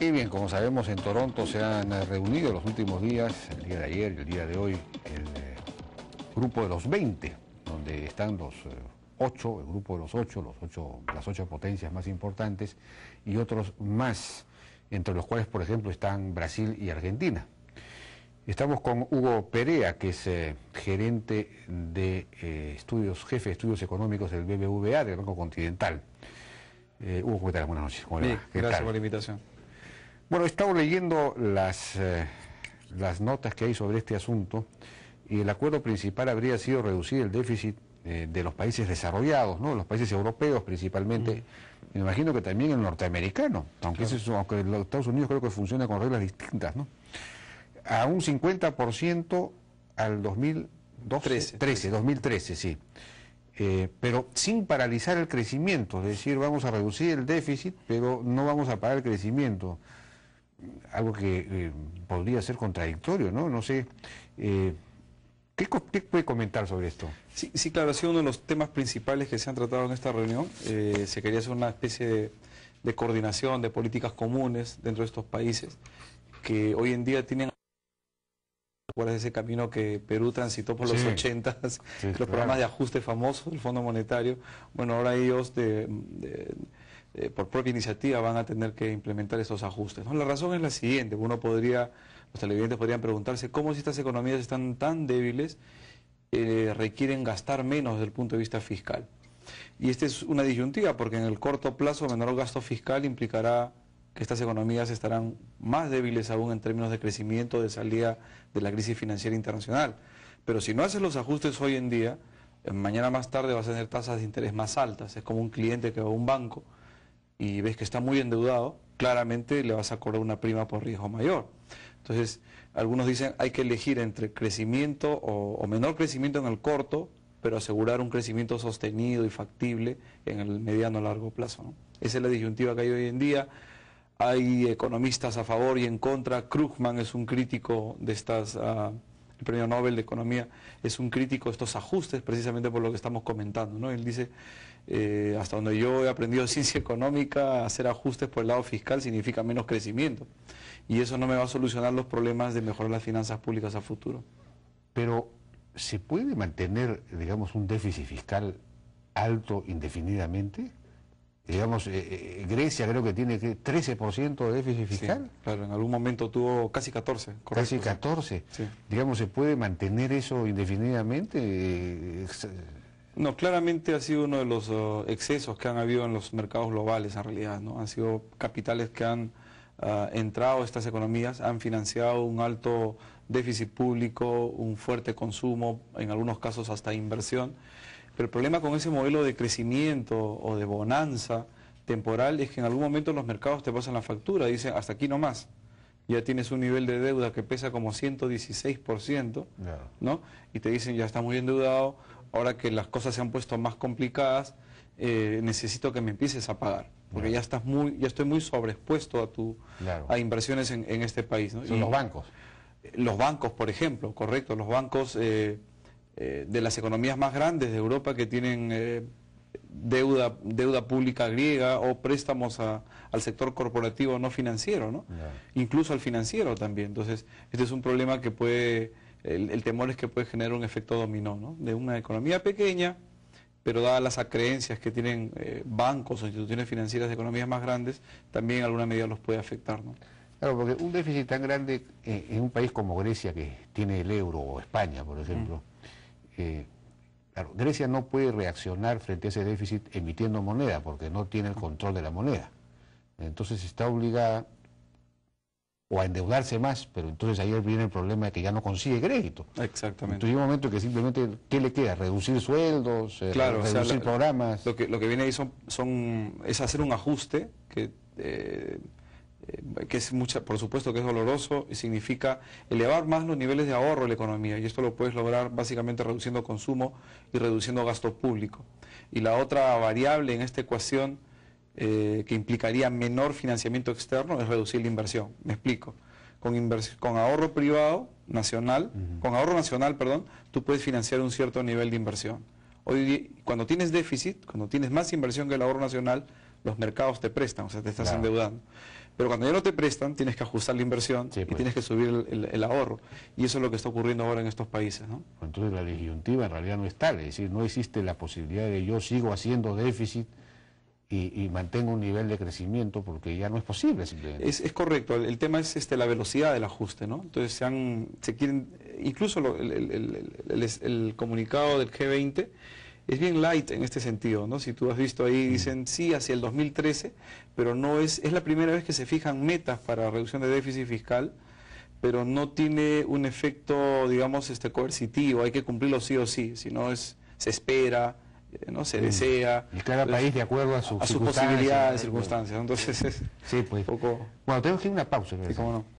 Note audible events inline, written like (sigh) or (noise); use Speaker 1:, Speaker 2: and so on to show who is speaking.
Speaker 1: Y bien, como sabemos, en Toronto se han eh, reunido los últimos días, el día de ayer y el día de hoy, el eh, grupo de los 20, donde están los 8, eh, el grupo de los 8, los las 8 potencias más importantes y otros más, entre los cuales, por ejemplo, están Brasil y Argentina. Estamos con Hugo Perea, que es gerente de estudios, jefe de estudios económicos del BBVA, del Banco Continental. Hugo, ¿cómo tal? Buenas noches. gracias por la invitación. Bueno, he estado leyendo las, eh, las notas que hay sobre este asunto y el acuerdo principal habría sido reducir el déficit eh, de los países desarrollados, ¿no? los países europeos principalmente, mm. me imagino que también el norteamericano, aunque, los Estados Unidos creo que funciona con reglas distintas, ¿no? a un 50% al 2013, sí. Eh, pero sin paralizar el crecimiento, es decir, vamos a reducir el déficit, pero no vamos a parar el crecimiento algo que eh, podría ser contradictorio, ¿no? No sé. Eh, ¿qué, puede comentar sobre esto?
Speaker 2: Sí, sí, claro, ha sido uno de los temas principales que se han tratado en esta reunión. Eh, se quería hacer una especie de, coordinación de políticas comunes dentro de estos países que hoy en día tienen de ese camino que Perú transitó por los 80, s los programas de ajuste famosos del Fondo Monetario. Bueno, ahora ellos de, eh, por propia iniciativa van a tener que implementar esos ajustes. La razón es la siguiente, uno podría, los televidentes podrían preguntarse cómo si estas economías están tan débiles eh, requieren gastar menos desde el punto de vista fiscal. Y esta es una disyuntiva porque en el corto plazo menor gasto fiscal implicará que estas economías estarán más débiles aún en términos de crecimiento, de salida de la crisis financiera internacional. Pero si no haces los ajustes hoy en día, eh, mañana más tarde vas a tener tasas de interés más altas. Es como un cliente que va a un banco y ves que está muy endeudado, claramente le vas a cobrar una prima por riesgo mayor. Entonces, algunos dicen hay que elegir entre crecimiento o, menor crecimiento en el corto, pero asegurar un crecimiento sostenido y factible en el mediano a largo plazo. Esa es la disyuntiva que hay hoy en día. Hay economistas a favor y en contra. Krugman es un crítico de estas ah, el premio Nobel de Economía, es un crítico de estos ajustes, precisamente por lo que estamos comentando. ¿no? Él dice, eh, hasta donde yo he aprendido (laughs) ciencia económica, hacer ajustes por el lado fiscal significa menos crecimiento. Y eso no me va a solucionar los problemas de mejorar las finanzas públicas a futuro.
Speaker 1: Pero, ¿se puede mantener, digamos, un déficit fiscal alto indefinidamente? digamos, eh, eh, Grecia creo que tiene 13% de déficit
Speaker 2: fiscal. claro, en algún momento tuvo casi 14,
Speaker 1: Casi 14. Digamos, ¿se puede mantener eso indefinidamente? Eh,
Speaker 2: no, claramente ha sido uno de los uh, excesos que han habido en los mercados globales en realidad, ¿no? Han sido capitales que han uh, entrado a estas economías, han financiado un alto déficit público, un fuerte consumo, en algunos casos hasta inversión. Pero el problema con ese modelo de crecimiento o de bonanza temporal es que en algún momento los mercados te pasan la factura, dicen hasta aquí no más. Ya tienes un nivel de deuda que pesa como 116%, ¿no? Y te dicen ya está muy endeudado, ahora que las cosas se han puesto más complicadas, eh, necesito que me empieces a pagar porque ya estás muy, ya estoy muy sobreexpuesto a tu a inversiones en, este país. ¿no? los bancos. Los bancos, por ejemplo, correcto. Los bancos eh, eh, de las economías más grandes de Europa que tienen eh, deuda, deuda pública griega o préstamos al sector corporativo no financiero, ¿no? incluso al financiero también. Entonces, este es un problema que puede, el, temor es que puede generar un efecto dominó, ¿no? de una economía pequeña, pero dadas las acreencias que tienen eh, bancos o instituciones financieras de economías más grandes, también en alguna medida los puede afectar. ¿no? Claro, porque un déficit tan grande
Speaker 1: en, un país como Grecia, que tiene el euro, o España, por ejemplo, mm. Grecia no puede reaccionar frente a ese déficit emitiendo moneda porque no tiene el control de la moneda. Entonces está obligada o a endeudarse más, pero entonces ahí viene el problema de que ya no consigue crédito. Exactamente. Entonces hay un momento que simplemente, ¿qué le queda? Reducir sueldos, eh, reducir programas.
Speaker 2: Lo que, lo que viene ahí son, es hacer un ajuste que eh, eh, que es mucha, por supuesto que es doloroso, y significa elevar más los niveles de ahorro en la economía, y esto lo puedes lograr básicamente reduciendo consumo y reduciendo gasto público. Y la otra variable en esta ecuación eh, que implicaría menor financiamiento externo es reducir la inversión. Me explico. Con, con ahorro privado nacional, con ahorro nacional, perdón, tú puedes financiar un cierto nivel de inversión. Hoy, cuando tienes déficit, cuando tienes más inversión que el ahorro nacional, los mercados te prestan, o sea, te estás endeudando. Pero cuando ya no te prestan, tienes que ajustar la inversión y pues. tienes que subir el, ahorro. Y eso es lo que está ocurriendo ahora en estos países.
Speaker 1: Pues entonces la disyuntiva en realidad no es tal, es decir, no existe la posibilidad de yo sigo haciendo déficit y, mantenga mantengo un nivel de crecimiento porque ya no es posible simplemente.
Speaker 2: Es, correcto, el, tema es este, la velocidad del ajuste, ¿no? Entonces se han, se quieren, incluso el, el, comunicado del G20 es bien light en este sentido, ¿no? Si tú has visto ahí, mm. dicen sí hacia el 2013, pero no es, es la primera vez que se fijan metas para reducción de déficit fiscal, pero no tiene un efecto, digamos, este coercitivo, hay que cumplirlo sí o sí, sino no es, se espera, eh, no se mm. desea. Y cada pues, país de acuerdo a, sus posibilidades, circunstancias. Entonces pues. es sí, poco...
Speaker 1: Bueno, tenemos que ir a una pausa. Sí, cómo no.